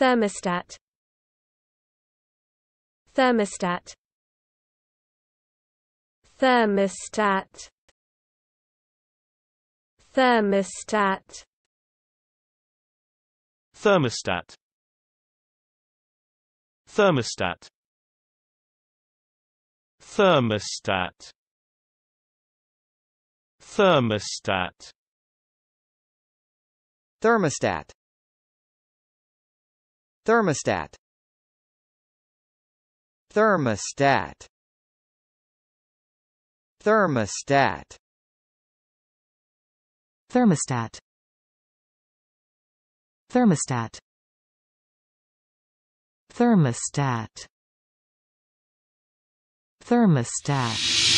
thermostat thermostat thermostat thermostat thermostat thermostat thermostat thermostat thermostat Thermostat Thermostat Thermostat Thermostat Thermostat Thermostat Thermostat